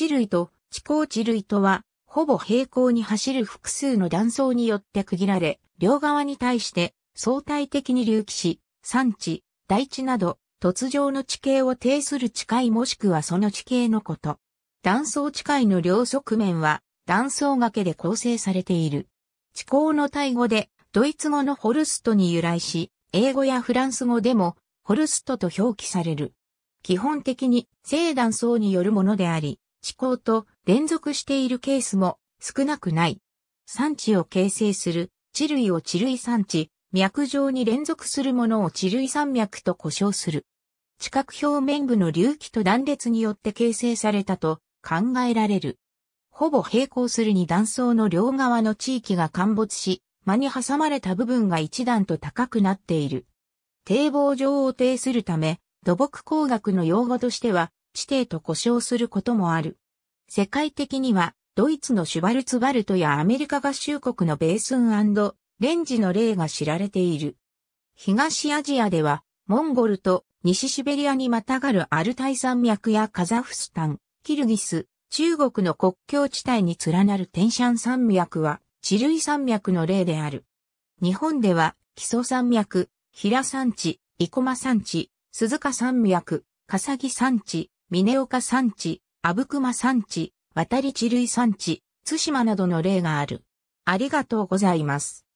地類と地高地類とは、ほぼ平行に走る複数の断層によって区切られ、両側に対して相対的に隆起し、山地、大地など、突上の地形を呈する地界もしくはその地形のこと。断層地界の両側面は断層崖で構成されている。地高のタイ語でドイツ語のホルストに由来し、英語やフランス語でもホルストと表記される。基本的に正断層によるものであり、地高と連続しているケースも少なくない。産地を形成する地類を地類産地、脈状に連続するものを地類山脈と呼称する。地殻表面部の隆起と断裂によって形成されたと考えられる。ほぼ平行するに断層の両側の地域が陥没し、間に挟まれた部分が一段と高くなっている。堤防上を呈するため、土木工学の用語としては、地底と呼称することもある。世界的には、ドイツのシュバルツバルトやアメリカ合衆国のベースンレンジの例が知られている。東アジアでは、モンゴルと西シベリアにまたがるアルタイ山脈やカザフスタン、キルギス、中国の国境地帯に連なるテンシャン山脈は、地類山脈の例である。日本では、木曽山脈、平山地、生駒山地、鈴鹿山脈、笠木山地、峰岡山地、阿武隈山地、渡り地類山地、津島などの例がある。ありがとうございます。